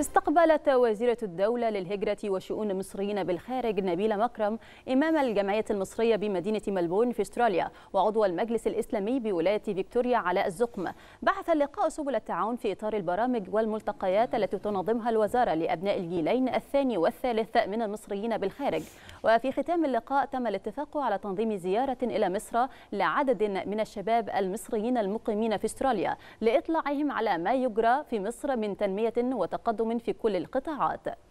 استقبلت وزيرة الدولة للهجرة وشؤون المصريين بالخارج نبيلة مكرم إمام الجمعية المصرية بمدينة ملبورن في أستراليا وعضو المجلس الإسلامي بولاية فيكتوريا علاء الزقم بحث اللقاء سبل التعاون في إطار البرامج والملتقيات التي تنظمها الوزارة لأبناء الجيلين الثاني والثالث من المصريين بالخارج وفي ختام اللقاء تم الاتفاق على تنظيم زيارة إلى مصر لعدد من الشباب المصريين المقيمين في استراليا لإطلاعهم على ما يجرى في مصر من تنمية وتقدم في كل القطاعات